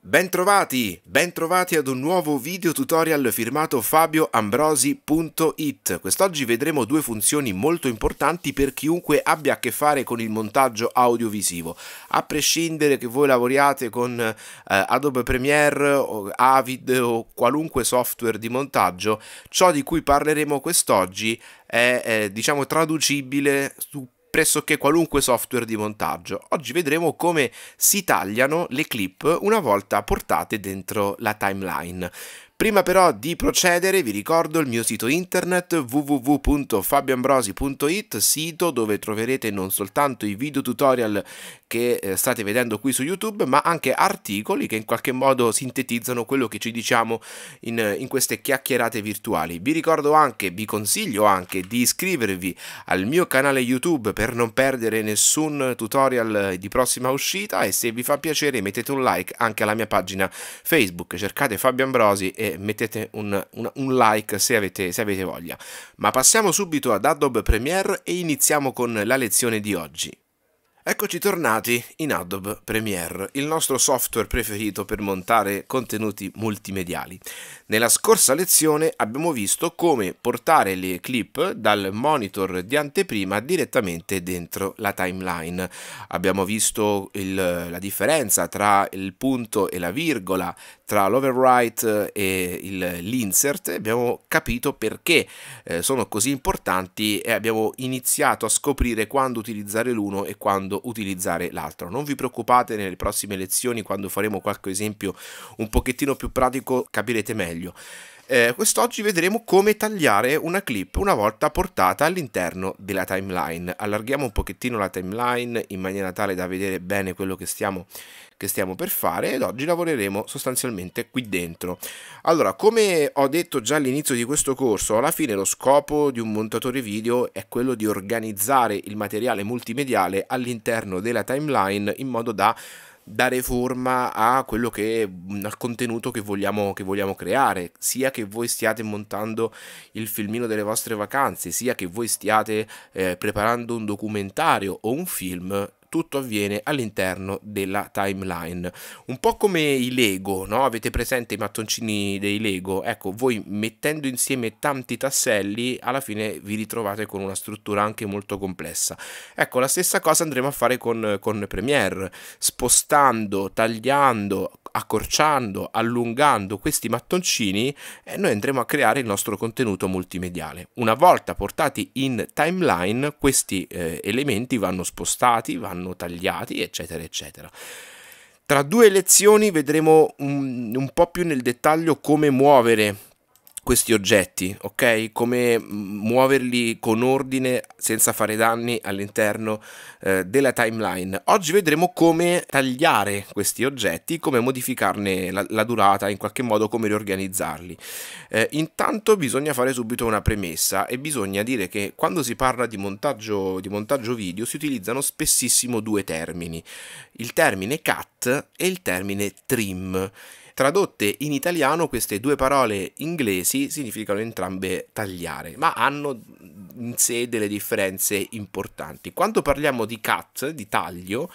Bentrovati, bentrovati ad un nuovo video tutorial firmato fabioambrosi.it. Quest'oggi vedremo due funzioni molto importanti per chiunque abbia a che fare con il montaggio audiovisivo. A prescindere che voi lavoriate con eh, Adobe Premiere o Avid o qualunque software di montaggio, ciò di cui parleremo quest'oggi è eh, diciamo traducibile su pressoché qualunque software di montaggio. Oggi vedremo come si tagliano le clip una volta portate dentro la timeline. Prima però di procedere vi ricordo il mio sito internet www.fabioambrosi.it, sito dove troverete non soltanto i video tutorial che eh, state vedendo qui su YouTube, ma anche articoli che in qualche modo sintetizzano quello che ci diciamo in, in queste chiacchierate virtuali. Vi ricordo anche, vi consiglio anche di iscrivervi al mio canale YouTube per non perdere nessun tutorial di prossima uscita e se vi fa piacere mettete un like anche alla mia pagina Facebook, cercate Fabio Ambrosi e mettete un, un, un like se avete, se avete voglia. Ma passiamo subito ad Adobe Premiere e iniziamo con la lezione di oggi. Eccoci tornati in Adobe Premiere, il nostro software preferito per montare contenuti multimediali. Nella scorsa lezione abbiamo visto come portare le clip dal monitor di anteprima direttamente dentro la timeline. Abbiamo visto il, la differenza tra il punto e la virgola, tra l'overwrite e l'insert, abbiamo capito perché eh, sono così importanti e abbiamo iniziato a scoprire quando utilizzare l'uno e quando utilizzare l'altro. Non vi preoccupate, nelle prossime lezioni, quando faremo qualche esempio un pochettino più pratico, capirete meglio. Eh, quest'oggi vedremo come tagliare una clip una volta portata all'interno della timeline. Allarghiamo un pochettino la timeline in maniera tale da vedere bene quello che stiamo, che stiamo per fare ed oggi lavoreremo sostanzialmente qui dentro. Allora, come ho detto già all'inizio di questo corso, alla fine lo scopo di un montatore video è quello di organizzare il materiale multimediale all'interno della timeline in modo da dare forma a quello che al contenuto che vogliamo, che vogliamo creare, sia che voi stiate montando il filmino delle vostre vacanze, sia che voi stiate eh, preparando un documentario o un film, tutto avviene all'interno della timeline. Un po' come i Lego, no? Avete presente i mattoncini dei Lego? Ecco, voi mettendo insieme tanti tasselli, alla fine vi ritrovate con una struttura anche molto complessa. Ecco, la stessa cosa andremo a fare con, con Premiere, spostando, tagliando, accorciando, allungando questi mattoncini, e eh, noi andremo a creare il nostro contenuto multimediale. Una volta portati in timeline, questi eh, elementi vanno spostati, vanno saranno tagliati, eccetera, eccetera. Tra due lezioni vedremo un, un po' più nel dettaglio come muovere questi oggetti, ok? Come muoverli con ordine senza fare danni all'interno eh, della timeline. Oggi vedremo come tagliare questi oggetti, come modificarne la, la durata, in qualche modo come riorganizzarli. Eh, intanto bisogna fare subito una premessa e bisogna dire che quando si parla di montaggio, di montaggio video si utilizzano spessissimo due termini, il termine cut e il termine trim. Tradotte in italiano queste due parole inglesi significano entrambe tagliare, ma hanno in sé delle differenze importanti. Quando parliamo di cut, di taglio,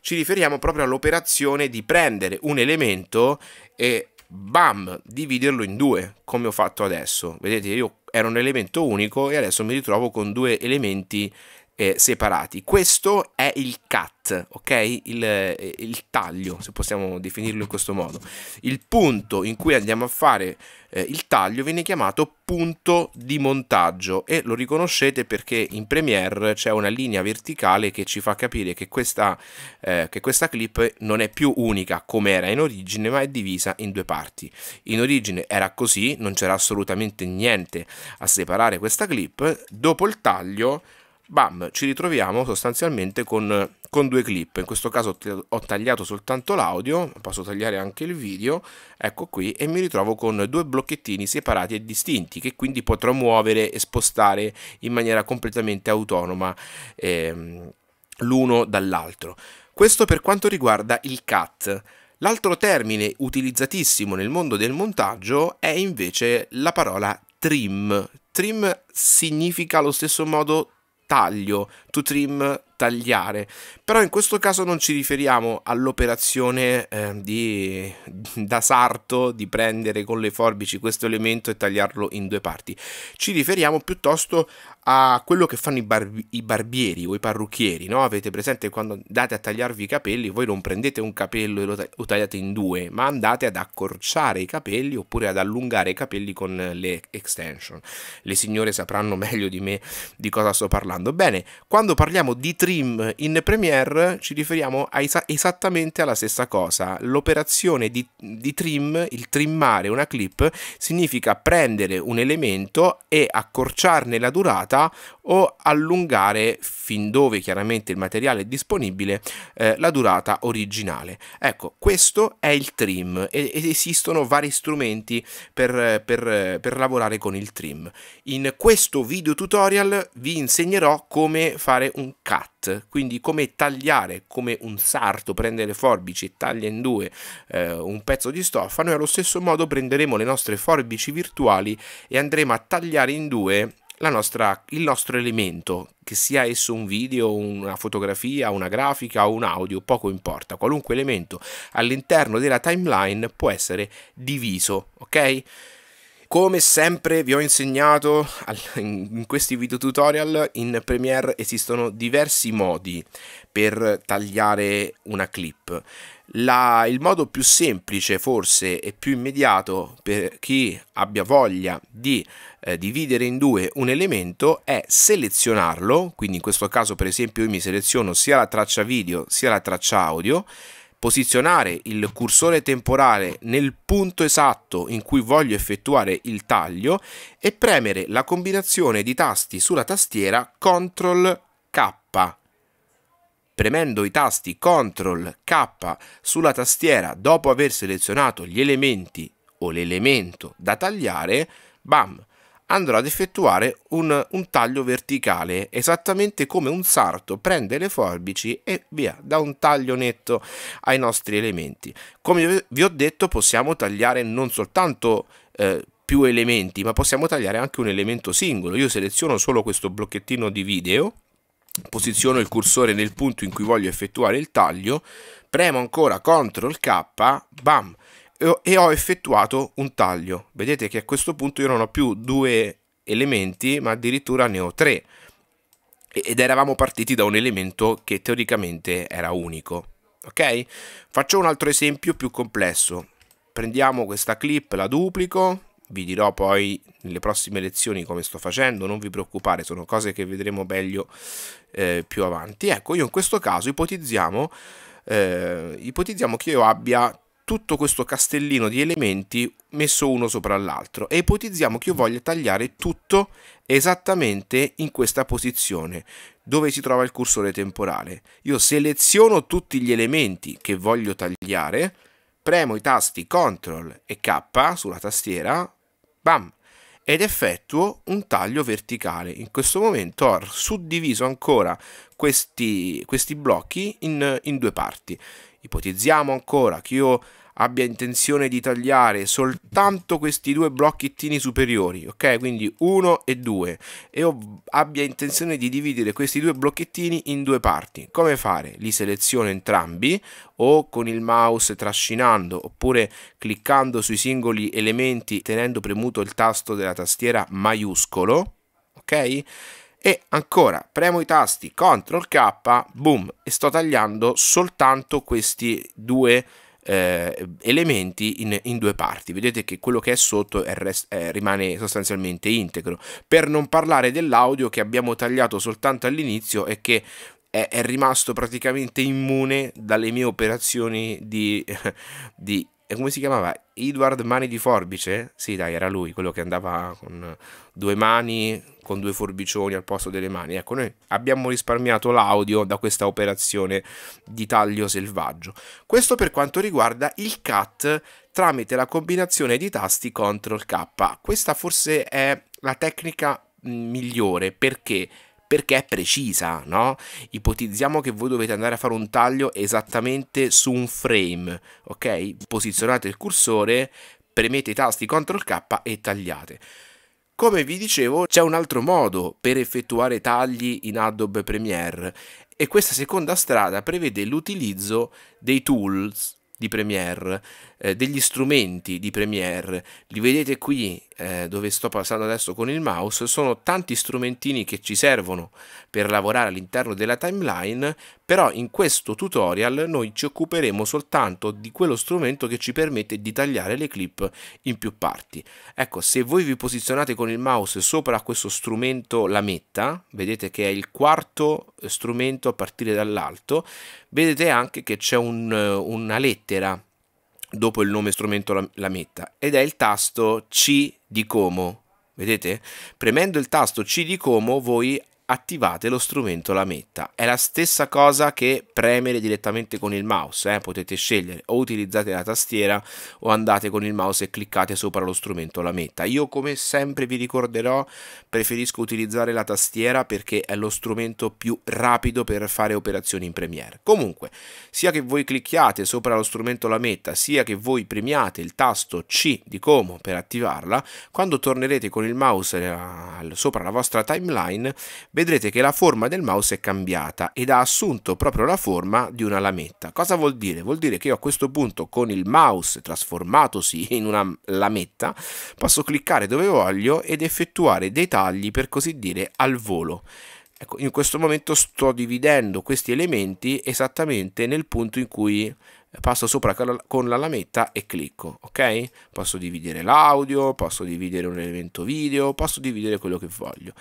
ci riferiamo proprio all'operazione di prendere un elemento e bam, dividerlo in due, come ho fatto adesso. Vedete, io era un elemento unico e adesso mi ritrovo con due elementi eh, separati. Questo è il cut, ok? Il, eh, il, taglio, se possiamo definirlo in questo modo. Il punto in cui andiamo a fare eh, il taglio viene chiamato punto di montaggio e lo riconoscete perché in Premiere c'è una linea verticale che ci fa capire che questa, eh, che questa clip non è più unica come era in origine ma è divisa in due parti. In origine era così, non c'era assolutamente niente a separare questa clip, dopo il taglio bam, ci ritroviamo sostanzialmente con, con, due clip. In questo caso ho tagliato soltanto l'audio, posso tagliare anche il video, ecco qui, e mi ritrovo con due blocchettini separati e distinti, che quindi potrò muovere e spostare in maniera completamente autonoma ehm, l'uno dall'altro. Questo per quanto riguarda il cut. L'altro termine utilizzatissimo nel mondo del montaggio è invece la parola trim. Trim significa allo stesso modo taglio to trim tagliare. Però in questo caso non ci riferiamo all'operazione eh, di, da sarto di prendere con le forbici questo elemento e tagliarlo in due parti. Ci riferiamo piuttosto a quello che fanno i, barbi i barbieri o i parrucchieri, no? Avete presente quando andate a tagliarvi i capelli, voi non prendete un capello e lo, tagliate in due, ma andate ad accorciare i capelli oppure ad allungare i capelli con le extension. Le signore sapranno meglio di me di cosa sto parlando. Bene, quando parliamo di stream in Premiere ci riferiamo esa esattamente alla stessa cosa. L'operazione di, di trim, il trimmare una clip, significa prendere un elemento e accorciarne la durata o allungare fin dove chiaramente il materiale è disponibile eh, la durata originale. Ecco, questo è il trim e, e esistono vari strumenti per, per, per lavorare con il trim. In questo video tutorial vi insegnerò come fare un cut quindi come tagliare come un sarto prende le forbici e taglia in due eh, un pezzo di stoffa, noi allo stesso modo prenderemo le nostre forbici virtuali e andremo a tagliare in due nostra, il nostro elemento, che sia esso un video, una fotografia, una grafica o un audio, poco importa, qualunque elemento all'interno della timeline può essere diviso, ok? Come sempre vi ho insegnato in questi video tutorial, in Premiere esistono diversi modi per tagliare una clip. La, il modo più semplice forse e più immediato per chi abbia voglia di eh, dividere in due un elemento è selezionarlo, quindi in questo caso per esempio io mi seleziono sia la traccia video sia la traccia audio, posizionare il cursore temporale nel punto esatto in cui voglio effettuare il taglio e premere la combinazione di tasti sulla tastiera CTRL K. Premendo i tasti CTRL K sulla tastiera dopo aver selezionato gli elementi o l'elemento da tagliare, bam, andrò ad effettuare un, un taglio verticale, esattamente come un sarto prende le forbici e via, da un taglio netto ai nostri elementi. Come vi ho detto possiamo tagliare non soltanto eh, più elementi, ma possiamo tagliare anche un elemento singolo. Io seleziono solo questo blocchettino di video, posiziono il cursore nel punto in cui voglio effettuare il taglio, premo ancora CTRL K, bam, e ho effettuato un taglio. Vedete che a questo punto io non ho più due elementi, ma addirittura ne ho tre. Ed eravamo partiti da un elemento che teoricamente era unico. Ok? Faccio un altro esempio più complesso. Prendiamo questa clip, la duplico, vi dirò poi nelle prossime lezioni come sto facendo, non vi preoccupate, sono cose che vedremo meglio eh, più avanti. Ecco, io in questo caso ipotizziamo, eh, ipotizziamo che io abbia tutto questo castellino di elementi messo uno sopra l'altro e ipotizziamo che io voglia tagliare tutto esattamente in questa posizione dove si trova il cursore temporale. Io seleziono tutti gli elementi che voglio tagliare, premo i tasti CTRL e K sulla tastiera, bam, ed effettuo un taglio verticale. In questo momento ho suddiviso ancora questi, questi blocchi in, in due parti. Ipotizziamo ancora che io abbia intenzione di tagliare soltanto questi due blocchettini superiori, ok? Quindi 1 e 2 e io abbia intenzione di dividere questi due blocchettini in due parti. Come fare? Li seleziono entrambi o con il mouse trascinando oppure cliccando sui singoli elementi tenendo premuto il tasto della tastiera maiuscolo, ok? e ancora premo i tasti CTRL K, boom, e sto tagliando soltanto questi due eh, elementi in, in, due parti. Vedete che quello che è sotto è rest, eh, rimane sostanzialmente integro. Per non parlare dell'audio che abbiamo tagliato soltanto all'inizio e che è, è rimasto praticamente immune dalle mie operazioni di, di e come si chiamava? Edward Mani di Forbice? Sì, dai, era lui, quello che andava con due mani, con due forbicioni al posto delle mani. Ecco, noi abbiamo risparmiato l'audio da questa operazione di taglio selvaggio. Questo per quanto riguarda il cut tramite la combinazione di tasti CTRL K. Questa forse è la tecnica mm, migliore perché perché è precisa, no? Ipotizziamo che voi dovete andare a fare un taglio esattamente su un frame, ok? Posizionate il cursore, premete i tasti CTRL K e tagliate. Come vi dicevo, c'è un altro modo per effettuare tagli in Adobe Premiere e questa seconda strada prevede l'utilizzo dei tools di Premiere eh, degli strumenti di Premiere, li vedete qui eh, dove sto passando adesso con il mouse, sono tanti strumentini che ci servono per lavorare all'interno della timeline, però in questo tutorial noi ci occuperemo soltanto di quello strumento che ci permette di tagliare le clip in più parti. Ecco, se voi vi posizionate con il mouse sopra questo strumento lametta, vedete che è il quarto eh, strumento a partire dall'alto, vedete anche che c'è un, eh, una lettera dopo il nome strumento lametta ed è il tasto C di Como. Vedete? Premendo il tasto C di Como voi attivate lo strumento lametta. È la stessa cosa che premere direttamente con il mouse, eh? potete scegliere o utilizzate la tastiera o andate con il mouse e cliccate sopra lo strumento lametta. Io come sempre vi ricorderò preferisco utilizzare la tastiera perché è lo strumento più rapido per fare operazioni in Premiere. Comunque, sia che voi clicchiate sopra lo strumento lametta, sia che voi premiate il tasto C di Como per attivarla, quando tornerete con il mouse eh, sopra la vostra timeline vedrete che la forma del mouse è cambiata ed ha assunto proprio la forma di una lametta. Cosa vuol dire? Vuol dire che io a questo punto con il mouse trasformatosi in una lametta posso cliccare dove voglio ed effettuare dei tagli per così dire al volo. Ecco, in questo momento sto dividendo questi elementi esattamente nel punto in cui passo sopra con la lametta e clicco, ok? Posso dividere l'audio, posso dividere un elemento video, posso dividere quello che voglio.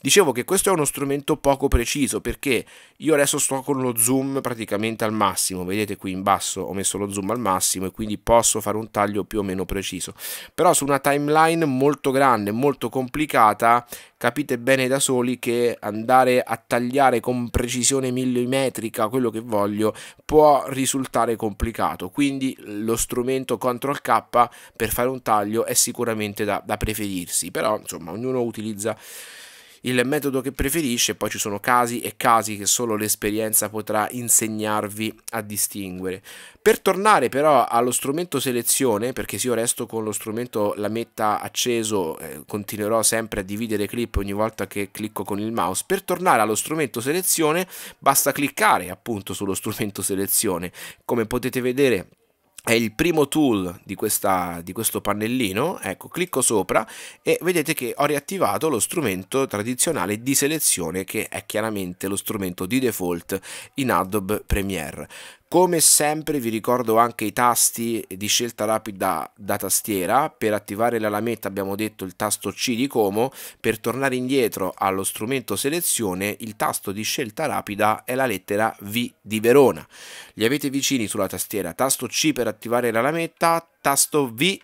Dicevo che questo è uno strumento poco preciso perché io adesso sto con lo zoom praticamente al massimo, vedete qui in basso ho messo lo zoom al massimo e quindi posso fare un taglio più o meno preciso. Però su una timeline molto grande, molto complicata, capite bene da soli che andare a tagliare con precisione millimetrica quello che voglio può risultare complicato complicato, quindi lo strumento CTRL K per fare un taglio è sicuramente da, da preferirsi, però insomma ognuno utilizza il metodo che preferisce, poi ci sono casi e casi che solo l'esperienza potrà insegnarvi a distinguere. Per tornare però allo strumento selezione, perché se io resto con lo strumento lametta acceso, eh, continuerò sempre a dividere clip ogni volta che clicco con il mouse, per tornare allo strumento selezione basta cliccare appunto sullo strumento selezione, come potete vedere è il primo tool di, questa, di, questo pannellino, ecco, clicco sopra e vedete che ho riattivato lo strumento tradizionale di selezione che è chiaramente lo strumento di default in Adobe Premiere. Come sempre vi ricordo anche i tasti di scelta rapida da tastiera, per attivare la lametta abbiamo detto il tasto C di Como, per tornare indietro allo strumento selezione il tasto di scelta rapida è la lettera V di Verona. Li avete vicini sulla tastiera, tasto C per attivare la lametta, tasto V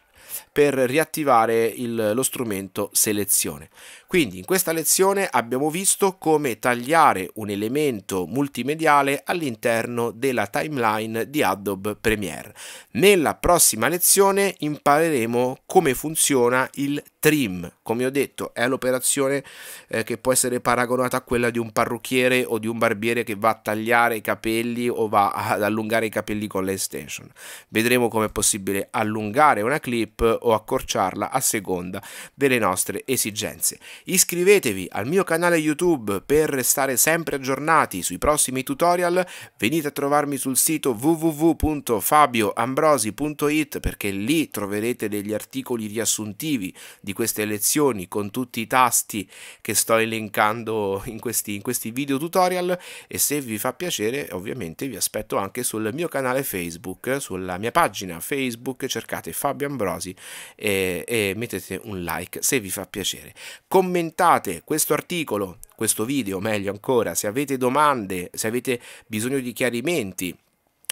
per riattivare il, lo strumento selezione. Quindi in questa lezione abbiamo visto come tagliare un elemento multimediale all'interno della timeline di Adobe Premiere. Nella prossima lezione impareremo come funziona il trim. Come ho detto è l'operazione eh, che può essere paragonata a quella di un parrucchiere o di un barbiere che va a tagliare i capelli o va ad allungare i capelli con l'extension. Vedremo come è possibile allungare una clip o accorciarla a seconda delle nostre esigenze. Iscrivetevi al mio canale YouTube per restare sempre aggiornati sui prossimi tutorial, venite a trovarmi sul sito www.fabioambrosi.it perché lì troverete degli articoli riassuntivi di queste lezioni con tutti i tasti che sto elencando in questi, in questi video tutorial e se vi fa piacere ovviamente vi aspetto anche sul mio canale Facebook, sulla mia pagina Facebook cercate Fabio Ambrosi e, e mettete un like se vi fa piacere. Commentate questo articolo, questo video meglio ancora, se avete domande, se avete bisogno di chiarimenti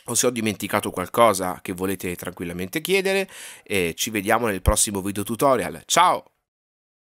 o se ho dimenticato qualcosa che volete tranquillamente chiedere, eh, ci vediamo nel prossimo video tutorial. Ciao!